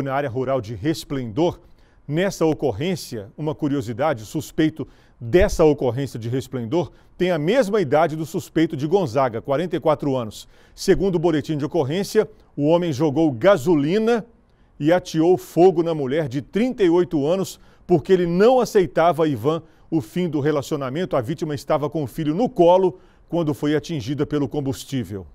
na área rural de Resplendor. Nessa ocorrência, uma curiosidade, o suspeito dessa ocorrência de Resplendor tem a mesma idade do suspeito de Gonzaga, 44 anos. Segundo o boletim de ocorrência, o homem jogou gasolina e ateou fogo na mulher de 38 anos porque ele não aceitava Ivan o fim do relacionamento. A vítima estava com o filho no colo quando foi atingida pelo combustível.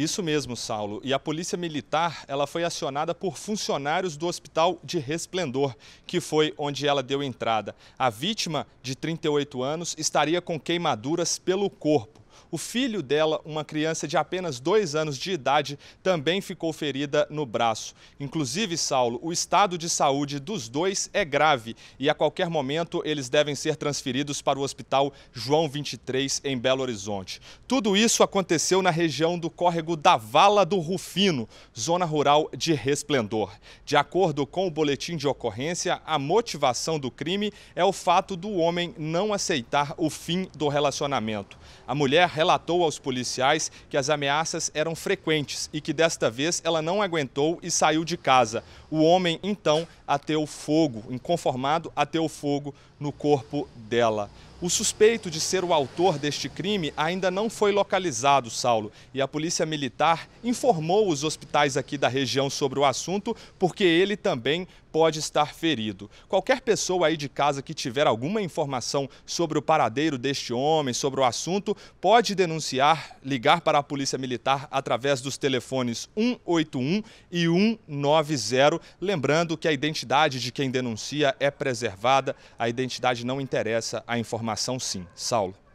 Isso mesmo, Saulo. E a polícia militar, ela foi acionada por funcionários do Hospital de Resplendor, que foi onde ela deu entrada. A vítima, de 38 anos, estaria com queimaduras pelo corpo. O filho dela, uma criança de apenas dois anos de idade, também ficou ferida no braço. Inclusive, Saulo, o estado de saúde dos dois é grave e a qualquer momento eles devem ser transferidos para o Hospital João 23, em Belo Horizonte. Tudo isso aconteceu na região do córrego da Vala do Rufino, zona rural de Resplendor. De acordo com o boletim de ocorrência, a motivação do crime é o fato do homem não aceitar o fim do relacionamento. A mulher relatou aos policiais que as ameaças eram frequentes e que desta vez ela não aguentou e saiu de casa. O homem então ateu fogo, inconformado, ateu fogo no corpo dela. O suspeito de ser o autor deste crime ainda não foi localizado, Saulo, e a Polícia Militar informou os hospitais aqui da região sobre o assunto, porque ele também pode estar ferido. Qualquer pessoa aí de casa que tiver alguma informação sobre o paradeiro deste homem, sobre o assunto, pode pode denunciar, ligar para a Polícia Militar através dos telefones 181 e 190. Lembrando que a identidade de quem denuncia é preservada, a identidade não interessa, a informação sim. Saulo.